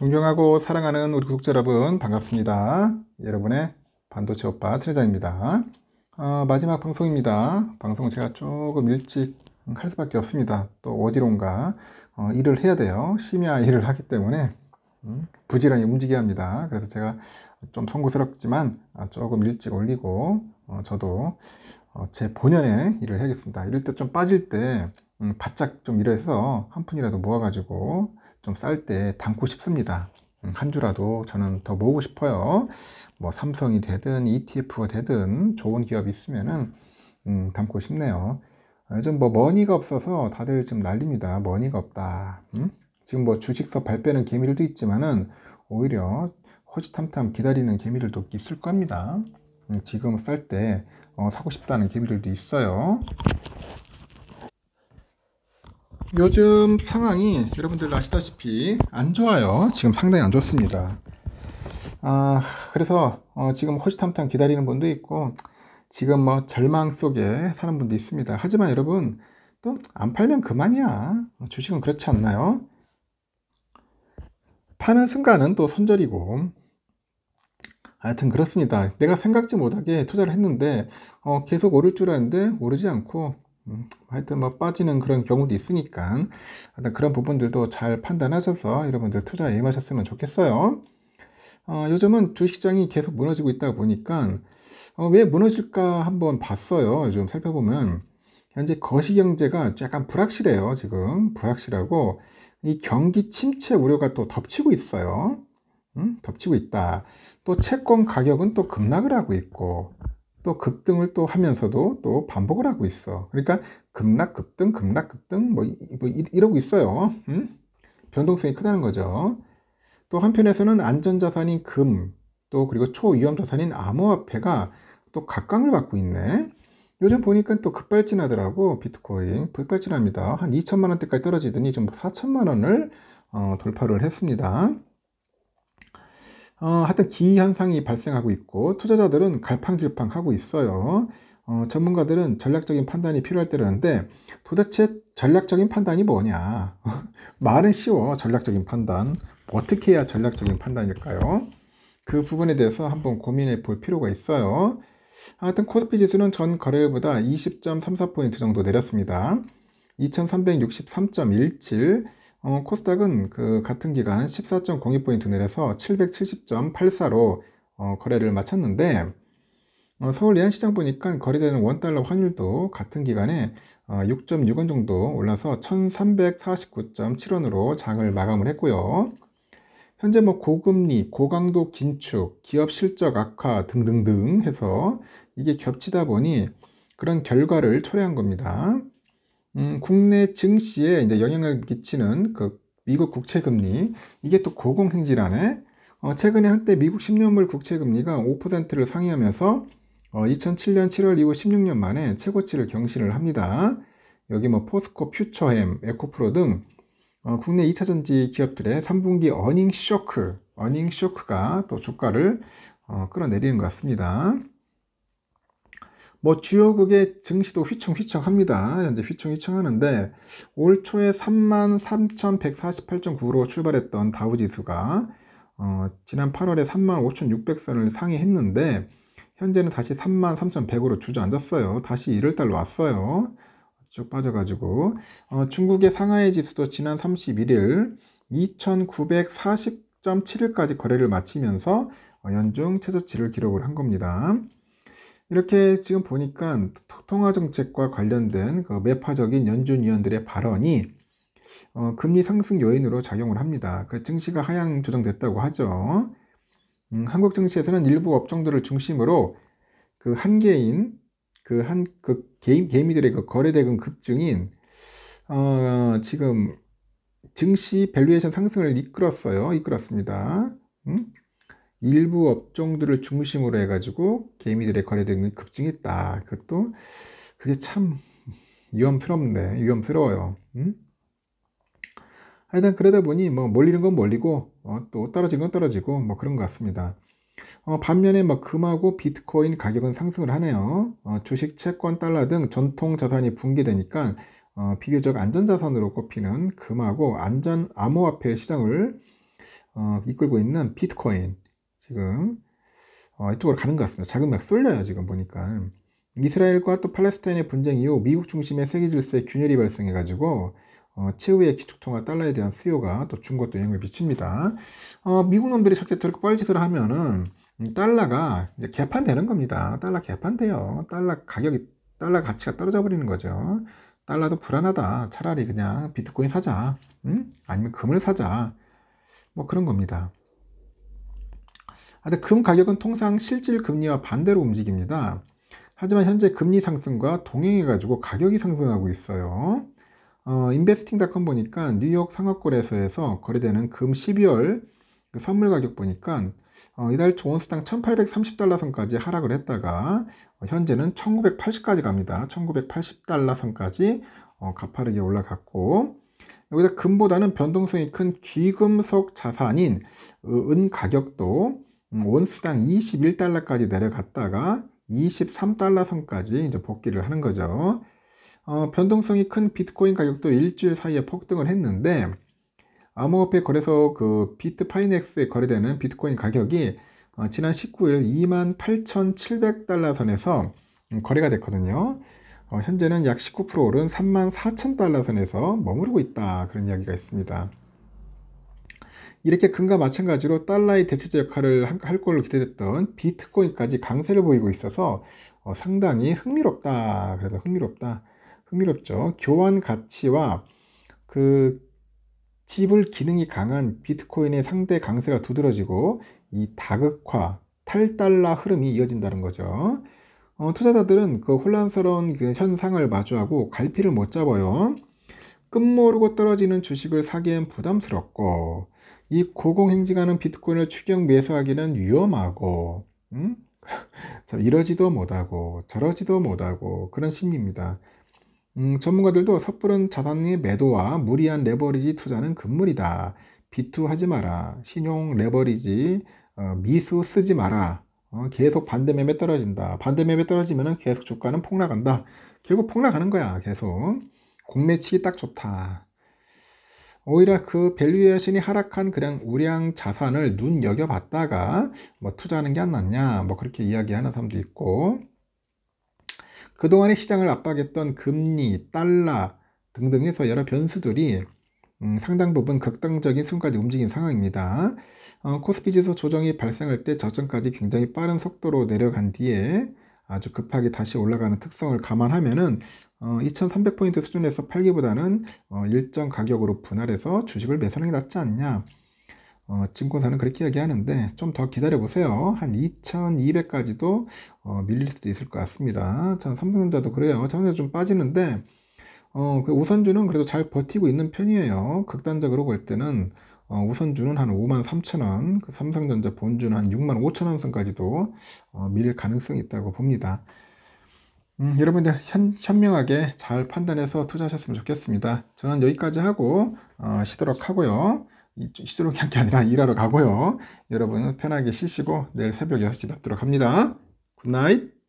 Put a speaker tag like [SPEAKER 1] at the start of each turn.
[SPEAKER 1] 존경하고 사랑하는 우리 구독자 여러분 반갑습니다. 여러분의 반도체 오빠 트레장입니다. 어, 아, 마지막 방송입니다. 방송 은 제가 조금 일찍 할 수밖에 없습니다. 또 어디론가 어, 일을 해야 돼요. 심야 일을 하기 때문에 음, 부지런히 움직여야 합니다. 그래서 제가 좀 송구스럽지만 아, 조금 일찍 올리고 어, 저도 어, 제 본연의 일을 해야겠습니다. 이럴 때 좀 빠질 때 음, 바짝 좀 일해서 한 푼이라도 모아가지고 좀쌀때 담고 싶습니다. 음, 한 주라도 저는 더 모으고 싶어요. 뭐 삼성이 되든 ETF가 되든 좋은 기업 이 있으면은 음, 담고 싶네요. 아, 요즘 뭐 머니가 없어서 다들 지금 난립니다. 머니가 없다. 음? 지금 뭐 주식서 발 빼는 개미들도 있지만은 오히려 호지탐탐 기다리는 개미들도 있을 겁니다. 음, 지금 쌀때 어, 사고 싶다는 개미들도 있어요. 요즘 상황이 여러분들 아시다시피 안 좋아요. 지금 상당히 안 좋습니다. 아, 그래서 어, 지금 호시탐탐 기다리는 분도 있고 지금 뭐 절망 속에 사는 분도 있습니다. 하지만 여러분 또 안 팔면 그만이야. 주식은 그렇지 않나요? 파는 순간은 또 손절이고 하여튼 그렇습니다. 내가 생각지 못하게 투자를 했는데 어, 계속 오를 줄 알았는데 오르지 않고 음, 하여튼 뭐 빠지는 그런 경우도 있으니까 하여튼 그런 부분들도 잘 판단하셔서 여러분들 투자에 임하셨으면 좋겠어요. 어, 요즘은 주식장이 계속 무너지고 있다 보니까 어, 왜 무너질까 한번 봤어요. 요즘 살펴보면 현재 거시경제가 약간 불확실해요. 지금 불확실하고 이 경기 침체 우려가 또 덮치고 있어요. 음? 덮치고 있다. 또 채권 가격은 또 급락을 하고 있고 또 급등을 또 하면서도 또 반복을 하고 있어. 그러니까 급락, 급등, 급락, 급등 뭐, 뭐 이러고 있어요. 음? 변동성이 크다는 거죠. 또 한편에서는 안전자산인 금, 또 그리고 초위험 자산인 암호화폐가 또 각광을 받고 있네. 요즘 보니까 또 급발진하더라고 비트코인 급발진합니다. 한 2천만 원대까지 떨어지더니 좀 4천만 뭐 원을 어, 돌파를 했습니다. 어, 하여튼 기현상이 발생하고 있고 투자자들은 갈팡질팡 하고 있어요. 어, 전문가들은 전략적인 판단이 필요할 때라는데 도대체 전략적인 판단이 뭐냐? 말은 쉬워 전략적인 판단 뭐 어떻게 해야 전략적인 판단일까요? 그 부분에 대해서 한번 고민해 볼 필요가 있어요. 하여튼 코스피 지수는 전 거래일보다 20.34포인트 정도 내렸습니다. 2363.17 어, 코스닥은 그 같은 기간 14.02포인트 내려서 770.84로 어, 거래를 마쳤는데 어, 서울 예안시장 보니까 거래되는 원달러 환율도 같은 기간에 어, 6.6원 정도 올라서 1349.7원으로 장을 마감을 했고요. 현재 뭐 고금리, 고강도 긴축, 기업 실적 악화 등등등 해서 이게 겹치다 보니 그런 결과를 초래한 겁니다. 음, 국내 증시에 이제 영향을 미치는그 미국 국채금리 이게 또 고공행진하네 어, 최근에 한때 미국 10년물 국채금리가 5%를 상회하면서 어, 2007년 7월 이후 16년 만에 최고치를 경신을 합니다. 여기 뭐 포스코, 퓨처햄, 에코프로 등 어, 국내 2차전지 기업들의 3분기 어닝 쇼크, 어닝 쇼크가 또 주가를 어, 끌어내리는 것 같습니다. 뭐 주요국의 증시도 휘청휘청합니다. 현재 휘청휘청하는데 올 초에 33,148.9로 출발했던 다우지수가 어, 지난 8월에 35,600선을 상회했는데 현재는 다시 33,100으로 주저앉았어요. 다시 1월달로 왔어요. 쭉 빠져가지고 어, 중국의 상하이 지수도 지난 31일 2,940.7일까지 거래를 마치면서 연중 최저치를 기록을 한 겁니다. 이렇게 지금 보니까 통화정책과 관련된 그 매파적인 연준위원들의 발언이 어, 금리 상승 요인으로 작용을 합니다. 그 증시가 하향 조정됐다고 하죠. 음, 한국 증시에서는 일부 업종들을 중심으로 그 한개인 그 한 그 개인 개미들의 그 거래 대금 급증인 어, 지금 증시 밸류에이션 상승을 이끌었어요. 이끌었습니다. 음? 일부 업종들을 중심으로 해가지고 개미들의 거래량이 급증했다. 그것도 그게 참 위험스럽네. 위험스러워요. 음? 하여튼 그러다 보니 뭐 몰리는 건 몰리고 어, 또 떨어진 건 떨어지고 뭐 그런 것 같습니다. 어, 반면에 뭐 금하고 비트코인 가격은 상승을 하네요. 어, 주식, 채권, 달러 등 전통 자산이 붕괴되니까 어, 비교적 안전자산으로 꼽히는 금하고 안전 암호화폐 시장을 어, 이끌고 있는 비트코인 지금 어, 이쪽으로 가는 것 같습니다. 자금막 쏠려요 지금 보니까 이스라엘과 또 팔레스타인의 분쟁 이후 미국 중심의 세계 질서의 균열이 발생해 가지고 어, 최후의 기축통화 달러에 대한 수요가 또 중국도 영향을 미칩니다. 어, 미국 놈들이 저렇게 저렇게 뻘짓을 하면은 달러가 이제 개판되는 겁니다. 달러 개판돼요. 달러 가격이 달러 가치가 떨어져 버리는 거죠. 달러도 불안하다. 차라리 그냥 비트코인 사자. 응? 아니면 금을 사자. 뭐 그런 겁니다. 하여튼 금 가격은 통상 실질 금리와 반대로 움직입니다. 하지만 현재 금리 상승과 동행해가지고 가격이 상승하고 있어요. 어, 인베스팅닷컴 보니까 뉴욕 상업거래소에서 거래되는 금 12월 그 선물 가격 보니까 어, 이달 조원수당 1830달러 선까지 하락을 했다가 어, 현재는 1980까지 갑니다. 1980달러 선까지 어, 가파르게 올라갔고 여기다 금보다는 변동성이 큰 귀금속 자산인 은 가격도 음, 원스당 21달러까지 내려갔다가 23달러 선까지 이제 복귀를 하는 거죠. 어, 변동성이 큰 비트코인 가격도 일주일 사이에 폭등을 했는데 암호화폐 거래소 그 비트파이넥스에 거래되는 비트코인 가격이 어, 지난 19일 28,700달러 선에서 음, 거래가 됐거든요. 어, 현재는 약 19% 오른 34,000달러 선에서 머무르고 있다 그런 이야기가 있습니다. 이렇게 금과 마찬가지로 달러의 대체제 역할을 할 걸로 기대됐던 비트코인까지 강세를 보이고 있어서 어, 상당히 흥미롭다. 그래서 흥미롭다. 흥미롭죠. 교환 가치와 그 지불 기능이 강한 비트코인의 상대 강세가 두드러지고 이 다극화, 탈달러 흐름이 이어진다는 거죠. 어, 투자자들은 그 혼란스러운 그 현상을 마주하고 갈피를 못 잡아요. 끝모르고 떨어지는 주식을 사기엔 부담스럽고 이 고공행진하는 비트코인을 추격 매수하기는 위험하고 음? 이러지도 못하고 저러지도 못하고 그런 심리입니다. 음, 전문가들도 섣부른 자산의 매도와 무리한 레버리지 투자는 금물이다. 비투하지 마라. 신용 레버리지 어, 미수 쓰지 마라. 어, 계속 반대매매 떨어진다. 반대매매 떨어지면 계속 주가는 폭락한다. 결국 폭락하는 거야. 계속 공매치딱 좋다. 오히려 그 밸류에이션이 하락한 그냥 우량 자산을 눈여겨봤다가 뭐 투자하는 게 안 낫냐 뭐 그렇게 이야기하는 사람도 있고 그동안의 시장을 압박했던 금리, 달러 등등에서 여러 변수들이 음, 상당 부분 극단적인 순까지 움직인 상황입니다. 어, 코스피 지수 조정이 발생할 때 저점까지 굉장히 빠른 속도로 내려간 뒤에 아주 급하게 다시 올라가는 특성을 감안하면은 어, 2,300포인트 수준에서 팔기보다는 어, 일정 가격으로 분할해서 주식을 매수하는 게 낫지 않냐. 어, 증권사는 그렇게 이야기하는데 좀 더 기다려보세요. 한 2,200까지도 어, 밀릴 수도 있을 것 같습니다. 참 삼성전자도 그래요. 삼성전자 좀 빠지는데 어, 그 우선주는 그래도 잘 버티고 있는 편이에요. 극단적으로 볼 때는 어, 우선주는 한 5만 3천 원, 그 삼성전자 본주는 한 6만 5천 원 선까지도 어, 밀 가능성이 있다고 봅니다. 음, 여러분들 현, 현명하게 잘 판단해서 투자하셨으면 좋겠습니다. 저는 여기까지 하고 어, 쉬도록 하고요. 쉬도록 한게 아니라 일하러 가고요. 여러분 편하게 쉬시고 내일 새벽 6시 뵙도록 합니다. 굿나잇!